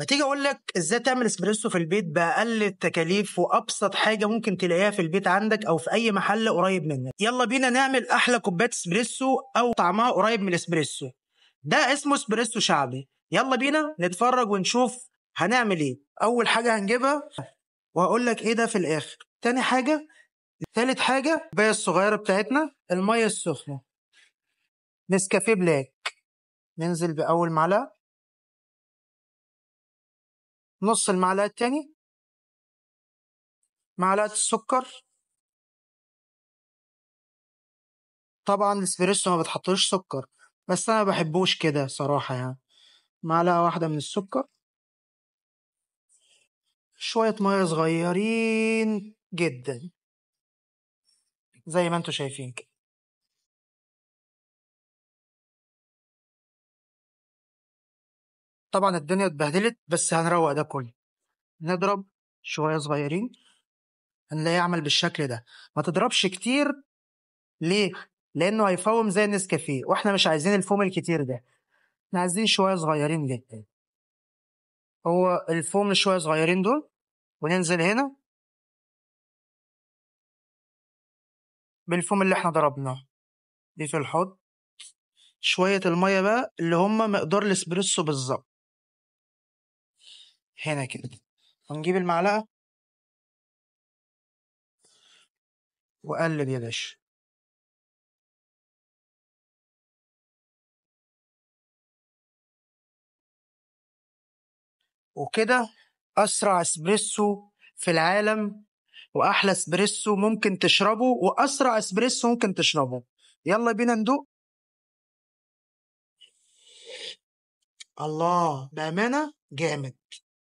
ما تيجي اقول لك ازاي تعمل اسبريسو في البيت باقل التكاليف وابسط حاجه ممكن تلاقيها في البيت عندك او في اي محل قريب منك يلا بينا نعمل احلى كوبايه اسبريسو او طعمها قريب من الاسبريسو ده اسمه اسبريسو شعبي يلا بينا نتفرج ونشوف هنعمل ايه اول حاجه هنجيبها وهقول لك ايه ده في الاخر تاني حاجه تالت حاجه الكوبايه الصغيره بتاعتنا الميه السخنه نسكافيه بلاك ننزل باول معلقه نص المعلقة التاني معلقة السكر طبعا الاسبريسو ما بتحطلوش سكر بس انا ما بحبوش كده صراحة يعني معلقة واحدة من السكر شوية مية صغيرين جدا زي ما انتوا شايفين كده طبعا الدنيا اتبهدلت بس هنروق ده كله نضرب شوية صغيرين هنلاقيه يعمل بالشكل ده ما تضربش كتير ليه؟ لأنه هيفوم زي النسكافيه واحنا مش عايزين الفوم الكتير ده احنا عايزين شوية صغيرين جدا هو الفوم شوية صغيرين دول وننزل هنا بالفوم اللي احنا ضربناه دي في الحوض شوية المية بقى اللي هما مقدار الاسبريسو بالظبط هنا كده هنجيب المعلقة وقلب يا باشا وكده أسرع اسبريسو في العالم وأحلى اسبريسو ممكن تشربه وأسرع اسبريسو ممكن تشربه يلا بينا ندوق الله بأمانة جامد